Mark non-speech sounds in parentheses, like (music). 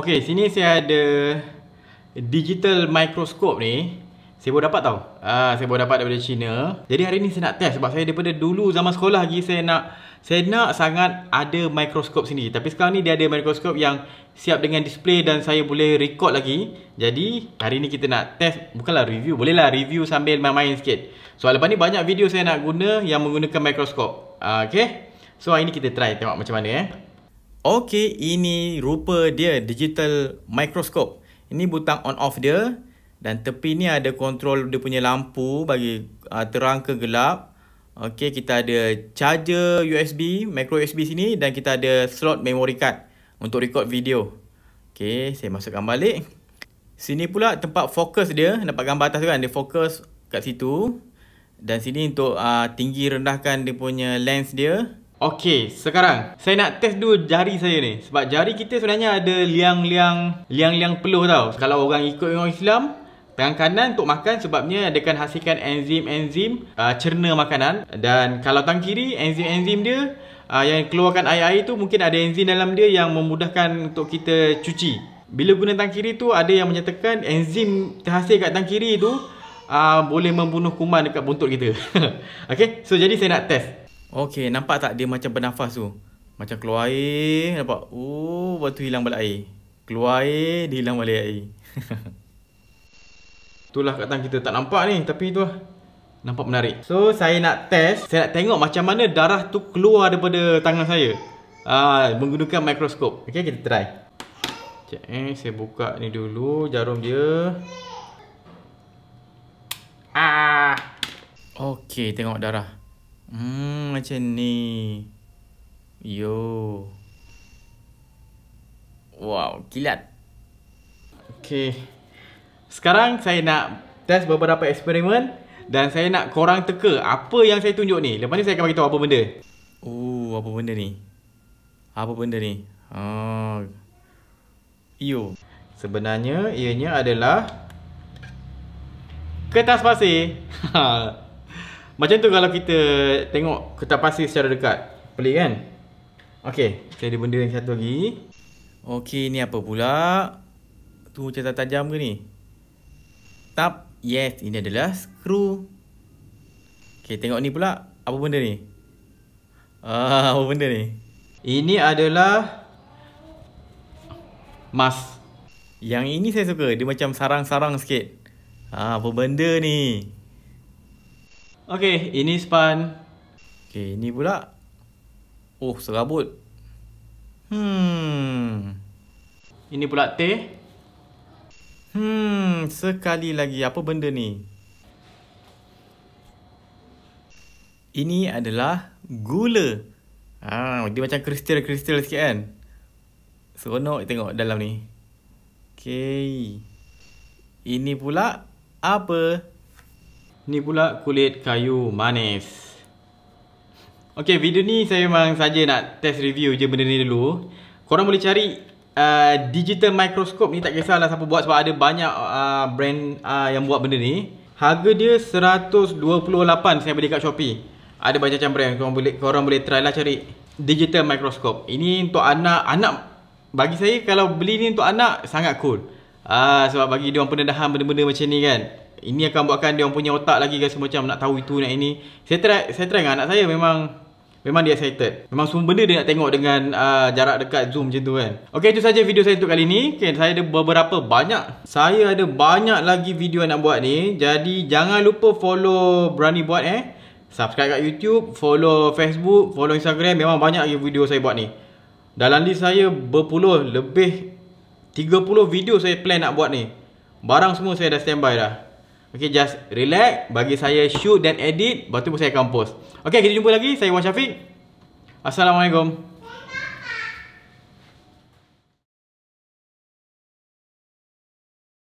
Okey, sini saya ada digital microscope ni. Saya baru dapat tau. Ah, saya baru dapat daripada China. Jadi hari ni saya nak test sebab saya daripada dulu zaman sekolah lagi saya nak saya nak sangat ada microscope sini. Tapi sekarang ni dia ada microscope yang siap dengan display dan saya boleh record lagi. Jadi hari ni kita nak test bukanlah review, bolehlah review sambil main-main sikit. So lepas ni banyak video saya nak guna yang menggunakan microscope. Ah, okey. So hari ni kita try tengok macam mana eh. Okey, ini rupa dia digital microscope. Ini butang on off dia dan tepi ni ada kontrol dia punya lampu bagi uh, terang ke gelap. Okey, kita ada charger USB, micro USB sini dan kita ada slot memory card untuk record video. Okey, saya masukkan balik. Sini pula tempat fokus dia, nampak gambar atas tu kan, dia fokus kat situ. Dan sini untuk uh, tinggi rendahkan dia punya lens dia. Okey, sekarang saya nak test dulu jari saya ni sebab jari kita sebenarnya ada liang-liang liang-liang peluh tau. Kalau orang ikut orang Islam, tangan kanan untuk makan sebabnya dia akan hasilkan enzim-enzim uh, cerna makanan dan kalau tangan kiri enzim-enzim dia uh, yang keluarkan air-air tu mungkin ada enzim dalam dia yang memudahkan untuk kita cuci. Bila guna tangan kiri tu ada yang menyatakan enzim terhasil kat tangan kiri tu uh, boleh membunuh kuman dekat buntut kita. (laughs) okay, so jadi saya nak test. Okey, nampak tak dia macam bernafas tu? Macam keluar air, nampak? Oh, lepas tu hilang balik air. Keluar air, dia hilang balik air. (laughs) Itulah kat tangan kita tak nampak ni, tapi tu lah. Nampak menarik. So, saya nak test. Saya nak tengok macam mana darah tu keluar daripada tangan saya. Ah, menggunakan mikroskop. Okey, kita try. Sekejap eh, saya buka ni dulu jarum dia. Ah. Okey, tengok darah. Hmm, macam ni. Yo. Wow, kilat. Okay. Sekarang saya nak test beberapa eksperimen dan saya nak korang teka apa yang saya tunjuk ni. Lepas ni saya akan beritahu apa benda. Oh, apa benda ni? Apa benda ni? Oh. Yo. Sebenarnya ianya adalah kertas pasir. (laughs) Macam tu kalau kita tengok ketap pasir secara dekat. Pelik kan? Okey, saya ada benda yang satu lagi. Okey, ni apa pula? Tu macam tak tajam ke ni? Tap, yes, ini adalah skru. Okey, tengok ni pula. Apa benda ni? Ah, apa benda ni? Ini adalah mask. Yang ini saya suka. Dia macam sarang-sarang sikit. Ah, apa benda ni? Okay, ini span. Okay, ini pula. Oh, serabut. Hmm. Ini pula teh. Hmm, sekali lagi. Apa benda ni? Ini adalah gula. Ah, dia macam kristal-kristal sikit kan? Seronok tengok dalam ni. Okay. Ini pula apa? Ni pula kulit kayu manis. Okey, video ni saya memang saja nak test review je benda ni dulu. Korang boleh cari uh, digital microscope ni tak kisahlah siapa buat sebab ada banyak uh, brand uh, yang buat benda ni. Harga dia 128 saya beli kat Shopee. Ada banyak macam brand korang boleh korang boleh try lah cari digital microscope. Ini untuk anak anak bagi saya kalau beli ni untuk anak sangat cool. Uh, sebab bagi dia orang pendedahan benda-benda macam ni kan ini akan buatkan dia orang punya otak lagi guys macam nak tahu itu nak ini. Saya try saya try dengan anak saya memang memang dia excited. Memang semua benda dia nak tengok dengan uh, jarak dekat zoom macam tu kan. Okey itu saja video saya untuk kali ni. Okey saya ada beberapa banyak. Saya ada banyak lagi video nak buat ni. Jadi jangan lupa follow Berani Buat eh. Subscribe kat YouTube, follow Facebook, follow Instagram. Memang banyak lagi video saya buat ni. Dalam list saya berpuluh lebih 30 video saya plan nak buat ni. Barang semua saya dah standby dah. Okay, just relax. Bagi saya shoot dan edit. Lepas tu saya akan post. Okay, kita jumpa lagi. Saya Wan Syafiq. Assalamualaikum.